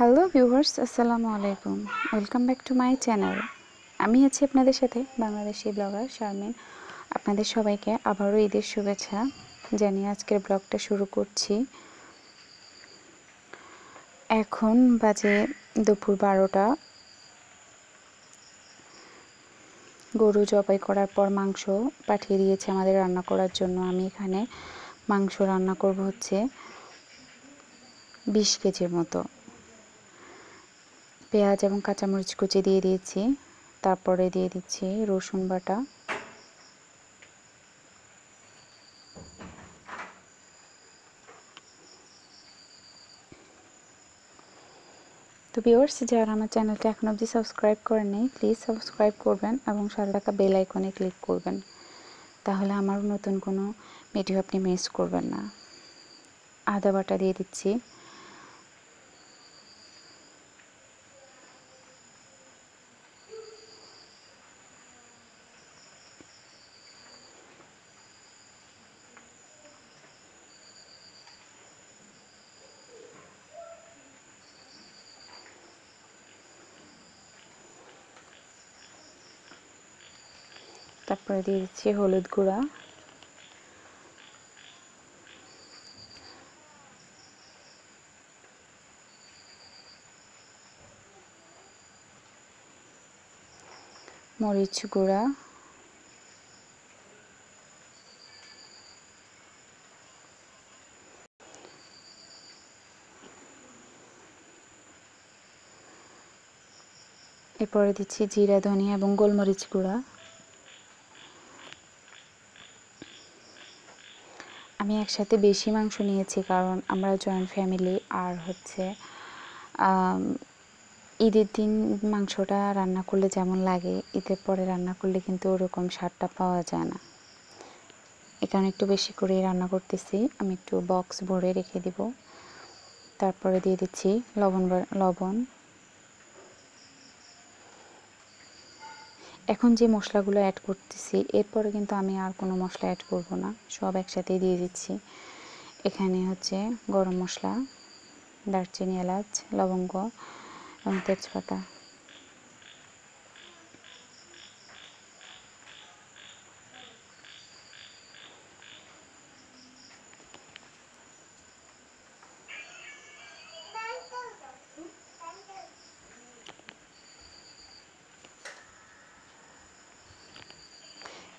hello viewers আসসালামু আলাইকুম welcome back to my channel আমি আছি আপনাদের সাথে বাংলাদেশি ব্লগার শারমিন আপনাদের সবাইকে আবারও ঈদের শুভেচ্ছা জানিয়ে আজকের ব্লগটা শুরু করছি এখন বাজে দুপুর বারোটা গরু জবাই করার পর মাংস পাঠিয়ে দিয়েছে আমাদের রান্না করার জন্য আমি এখানে মাংস রান্না করব হচ্ছে বিশ কেজির মতো পেঁয়াজ এবং কাঁচামরিচ কুচি দিয়ে দিয়েছি তারপরে দিয়ে দিচ্ছি রসুন বাটা তো ভিউয়ার্স যারা আমার চ্যানেলটা এখন অবধি সাবস্ক্রাইব করেন নেই প্লিজ সাবস্ক্রাইব করবেন এবং সারা টাকা বেল আইকনে ক্লিক করবেন তাহলে আমার নতুন কোনো ভিডিও আপনি মিস করবেন না আদা বাটা দিয়ে দিচ্ছি তারপরে দিয়ে দিচ্ছি হলুদ গুঁড়া মরিচ গুঁড়া এরপরে দিচ্ছি জিরা ধনিয়া এবং গোলমরিচ গুঁড়া আমি একসাথে বেশি মাংস নিয়েছি কারণ আমরা জয়েন্ট ফ্যামিলি আর হচ্ছে ঈদের দিন মাংসটা রান্না করলে যেমন লাগে ঈদের পরে রান্না করলে কিন্তু ওরকম স্বাদটা পাওয়া যায় না এখানে একটু বেশি করে রান্না করতেছি আমি একটু বক্স ভরে রেখে দিব তারপরে দিয়ে দিচ্ছি লবণ লবণ এখন যে মশলাগুলো অ্যাড করতেছি এরপরে কিন্তু আমি আর কোনো মশলা অ্যাড করব না সব একসাথে দিয়ে দিচ্ছি এখানে হচ্ছে গরম মশলা দারচিনি এলাচ লবঙ্গ এবং তেজপাতা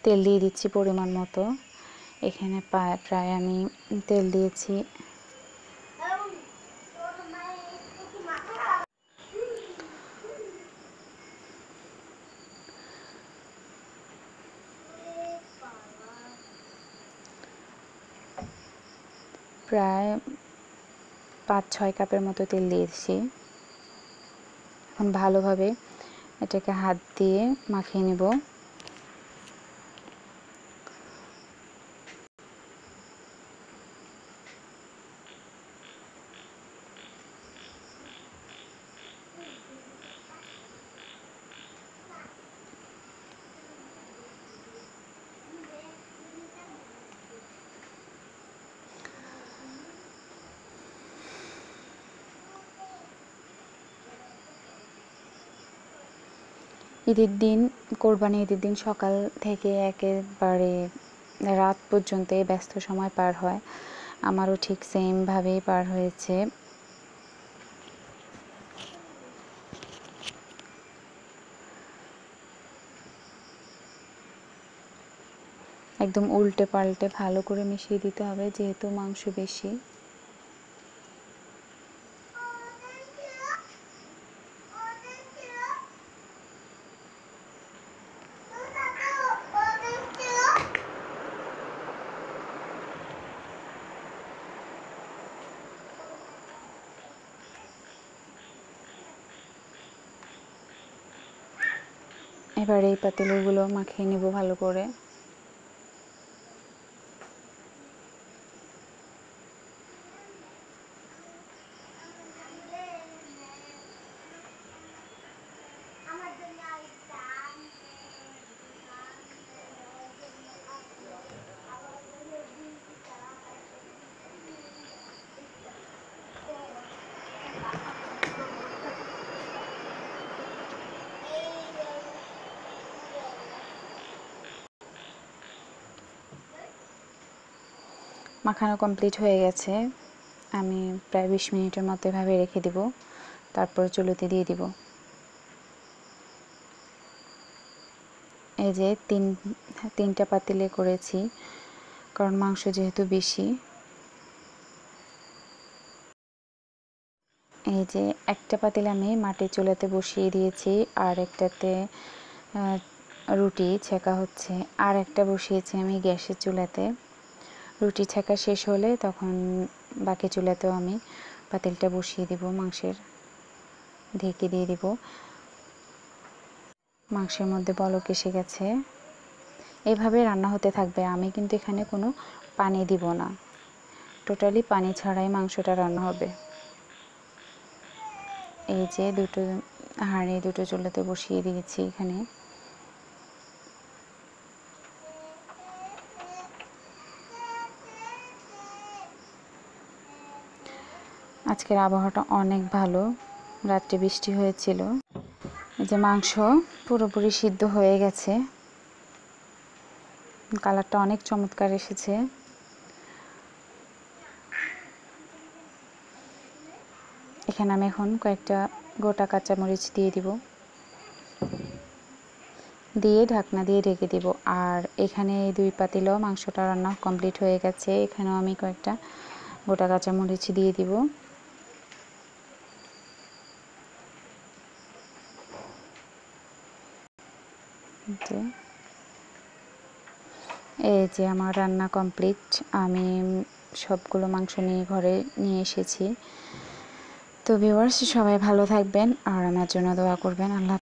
তেল দিয়ে দিচ্ছি পরিমাণ মতো এখানে প্রায় আমি তেল দিয়েছি প্রায় পাঁচ ছয় কাপের মতো তেল দিয়েছি এখন ভালোভাবে এটাকে হাত দিয়ে মাখিয়ে নেব ঈদের দিন কোরবানি ঈদের দিন সকাল থেকে একেবারে রাত পর্যন্ত ব্যস্ত সময় পার হয় আমারও ঠিক সেমভাবেই পার হয়েছে একদম উল্টে পাল্টে ভালো করে মিশিয়ে দিতে হবে যেহেতু মাংস বেশি এবার এই পাতিলগুলো মাখিয়ে নেব ভালো করে মাখানো কমপ্লিট হয়ে গেছে আমি প্রায় বিশ মিনিটের মতো এভাবে রেখে দিব তারপর চুলোতে দিয়ে দিব এই যে তিন তিনটা পাতিলে করেছি কারণ মাংস যেহেতু বেশি এই যে একটা পাতিলে আমি মাটির চুলাতে বসিয়ে দিয়েছি আর একটাতে রুটি ছেঁকা হচ্ছে আর একটা বসিয়েছি আমি গ্যাসের চুলাতে রুটি ছেঁকা শেষ হলে তখন বাকি চুলাতেও আমি পাতিলটা বসিয়ে দিব মাংসের ঢেকে দিয়ে দিব মাংসের মধ্যে বলক এসে গেছে এভাবে রান্না হতে থাকবে আমি কিন্তু এখানে কোনো পানি দিব না টোটালি পানি ছাড়াই মাংসটা রান্না হবে এই যে দুটো হাঁড়ি দুটো চুলাতে বসিয়ে দিয়েছি এখানে আজকের আবহাওয়াটা অনেক ভালো রাত্রে বৃষ্টি হয়েছিল যে মাংস পুরোপুরি সিদ্ধ হয়ে গেছে কালারটা অনেক চমৎকার এসেছে এখানে আমি এখন কয়েকটা গোটা কাঁচামরিচ দিয়ে দিব দিয়ে ঢাকনা দিয়ে ঢেকে দিব আর এখানে দুই পাতিলও মাংসটা রান্না কমপ্লিট হয়ে গেছে এখানেও আমি কয়েকটা গোটা কাঁচামরিচ দিয়ে দিব যে এই যে আমার রান্না কমপ্লিট আমি সবগুলো মাংস নিয়ে ঘরে নিয়ে এসেছি তো ভিউয়ার্স সবাই ভালো থাকবেন আর আমার জন্য দোয়া করবেন আল্লাহ